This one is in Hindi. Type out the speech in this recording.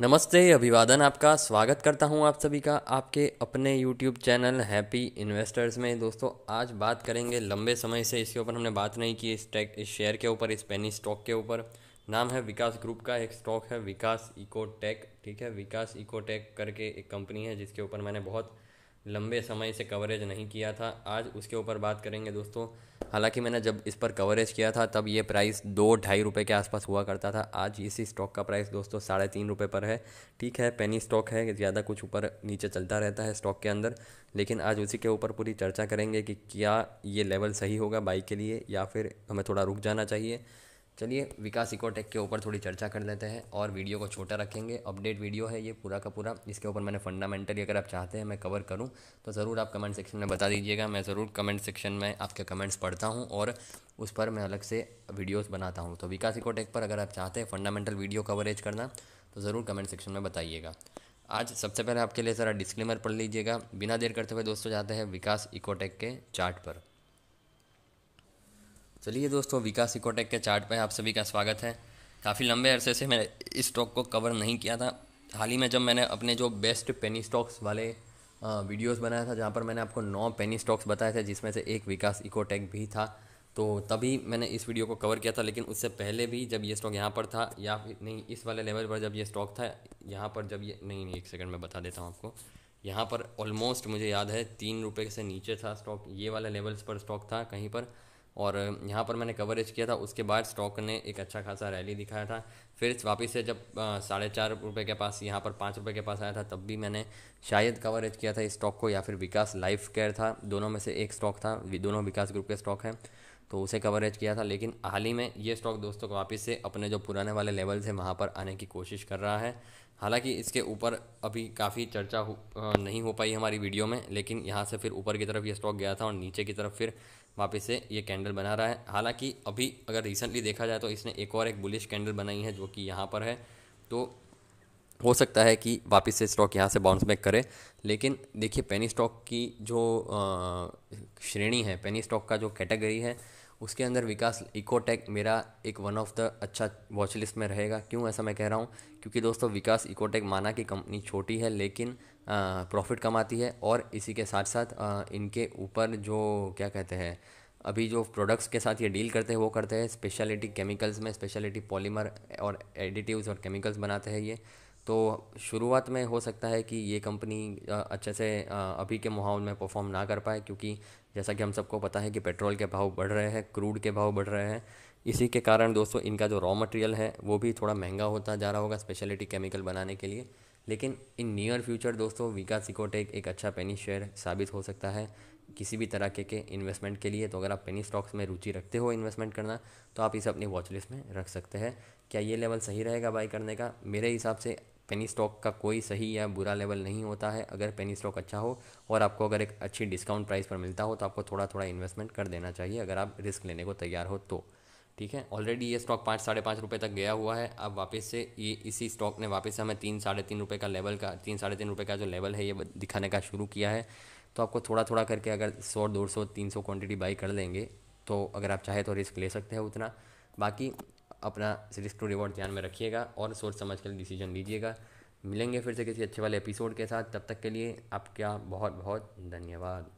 नमस्ते अभिवादन आपका स्वागत करता हूं आप सभी का आपके अपने YouTube चैनल हैप्पी इन्वेस्टर्स में दोस्तों आज बात करेंगे लंबे समय से इसके ऊपर हमने बात नहीं की इस टेक इस शेयर के ऊपर इस पेनी स्टॉक के ऊपर नाम है विकास ग्रुप का एक स्टॉक है विकास इकोटेक ठीक है विकास इकोटेक करके एक कंपनी है जिसके ऊपर मैंने बहुत लंबे समय से कवरेज नहीं किया था आज उसके ऊपर बात करेंगे दोस्तों हालांकि मैंने जब इस पर कवरेज किया था तब ये प्राइस दो ढाई रुपये के आसपास हुआ करता था आज इसी स्टॉक का प्राइस दोस्तों साढ़े तीन रुपये पर है ठीक है पेनी स्टॉक है ज़्यादा कुछ ऊपर नीचे चलता रहता है स्टॉक के अंदर लेकिन आज उसी के ऊपर पूरी चर्चा करेंगे कि क्या ये लेवल सही होगा बाइक के लिए या फिर हमें थोड़ा रुक जाना चाहिए चलिए विकास इकोटेक के ऊपर थोड़ी चर्चा कर लेते हैं और वीडियो को छोटा रखेंगे अपडेट वीडियो है ये पूरा का पूरा इसके ऊपर मैंने फंडामेंटली अगर आप चाहते हैं मैं कवर करूं तो ज़रूर आप कमेंट सेक्शन में बता दीजिएगा मैं ज़रूर कमेंट सेक्शन में आपके कमेंट्स पढ़ता हूँ और उस पर मैं अलग से वीडियोज़ बनाता हूँ तो विकास इकोटेक पर अगर आप चाहते हैं फंडामेंटल वीडियो कवरेज करना तो ज़रूर कमेंट सेक्शन में बताइएगा आज सबसे पहले आपके लिए ज़रा डिस्क्लेमर पढ़ लीजिएगा बिना देर करते हुए दोस्तों जाते हैं विकास इकोटेक के चार्ट पर चलिए दोस्तों विकास इकोटेक के चार्ट पे आप सभी का स्वागत है काफ़ी लंबे अरसे से मैंने इस स्टॉक को कवर नहीं किया था हाल ही में जब मैंने अपने जो बेस्ट पेनी स्टॉक्स वाले वीडियोस बनाया था जहाँ पर मैंने आपको नौ पेनी स्टॉक्स बताए थे जिसमें से एक विकास इकोटेक भी था तो तभी मैंने इस वीडियो को कवर किया था लेकिन उससे पहले भी जब ये स्टॉक यहाँ पर था या फिर नहीं इस वाले लेवल पर जब ये स्टॉक था यहाँ पर जब ये नहीं नहीं एक सेकंड मैं बता देता हूँ आपको यहाँ पर ऑलमोस्ट मुझे याद है तीन रुपये से नीचे था स्टॉक ये वाला लेवल्स पर स्टॉक था कहीं पर और यहाँ पर मैंने कवरेज किया था उसके बाद स्टॉक ने एक अच्छा खासा रैली दिखाया था फिर वापस से जब साढ़े चार रुपये के पास यहाँ पर पाँच रुपये के पास आया था तब भी मैंने शायद कवरेज किया था इस स्टॉक को या फिर विकास लाइफ केयर था दोनों में से एक स्टॉक था दोनों विकास ग्रुप के स्टॉक हैं तो उसे कवरेज किया था लेकिन हाल ही में ये स्टॉक दोस्तों वापस से अपने जो पुराने वाले लेवल से वहाँ पर आने की कोशिश कर रहा है हालांकि इसके ऊपर अभी काफ़ी चर्चा हो, नहीं हो पाई हमारी वीडियो में लेकिन यहाँ से फिर ऊपर की तरफ ये स्टॉक गया था और नीचे की तरफ फिर वापस से ये कैंडल बना रहा है हालांकि अभी अगर रिसेंटली देखा जाए तो इसने एक और एक बुलिश कैंडल बनाई है जो कि यहाँ पर है तो हो सकता है कि वापस से स्टॉक यहाँ से बाउंस बैक करे लेकिन देखिए पेनी स्टॉक की जो श्रेणी है पेनी स्टॉक का जो कैटेगरी है उसके अंदर विकास इकोटेक मेरा एक वन ऑफ द अच्छा वॉच लिस्ट में रहेगा क्यों ऐसा मैं कह रहा हूँ क्योंकि दोस्तों विकास इकोटेक माना कि कंपनी छोटी है लेकिन प्रॉफिट कमाती है और इसी के साथ साथ आ, इनके ऊपर जो क्या कहते हैं अभी जो प्रोडक्ट्स के साथ ये डील करते हैं वो करते हैं स्पेशलिटी केमिकल्स में स्पेशलिटी पॉलीमर और एडिटिव्स और केमिकल्स बनाते हैं ये तो शुरुआत में हो सकता है कि ये कंपनी अच्छे से अभी के माहौल में परफॉर्म ना कर पाए क्योंकि जैसा कि हम सबको पता है कि पेट्रोल के भाव बढ़ रहे हैं क्रूड के भाव बढ़ रहे हैं इसी के कारण दोस्तों इनका जो रॉ मटेरियल है वो भी थोड़ा महंगा होता जा रहा होगा स्पेशलिटी केमिकल बनाने के लिए लेकिन इन नियर फ्यूचर दोस्तों वीका सिकोटेक एक अच्छा पेनी शेयर साबित हो सकता है किसी भी तरह के के इन्वेस्टमेंट के लिए तो अगर आप पेनी स्टॉक्स में रुचि रखते हो इन्वेस्टमेंट करना तो आप इसे अपनी वॉचलिस्ट में रख सकते हैं क्या ये लेवल सही रहेगा बाई करने का मेरे हिसाब से पेनी स्टॉक का कोई सही या बुरा लेवल नहीं होता है अगर पेनी स्टॉक अच्छा हो और आपको अगर एक अच्छी डिस्काउंट प्राइस पर मिलता हो तो आपको थोड़ा थोड़ा इन्वेस्टमेंट कर देना चाहिए अगर आप रिस्क लेने को तैयार हो तो ठीक है ऑलरेडी ये स्टॉक पाँच साढ़े पाँच रुपये तक गया हुआ है अब वापस से ये इसी स्टॉक ने वापस से हमें तीन साढ़े तीन रुपये का लेवल का तीन साढ़े तीन रुपये का जो लेवल है ये दिखाने का शुरू किया है तो आपको थोड़ा थोड़ा करके अगर सौ दो सौ तीन सौ क्वान्टिटी बाई कर लेंगे तो अगर आप चाहे तो रिस्क ले सकते हैं उतना बाकी अपना रिस्क टू रिवॉर्ड ध्यान में रखिएगा और सोच समझ कर डिसीजन लीजिएगा मिलेंगे फिर से किसी अच्छे वाले एपिसोड के साथ तब तक के लिए आपका बहुत बहुत धन्यवाद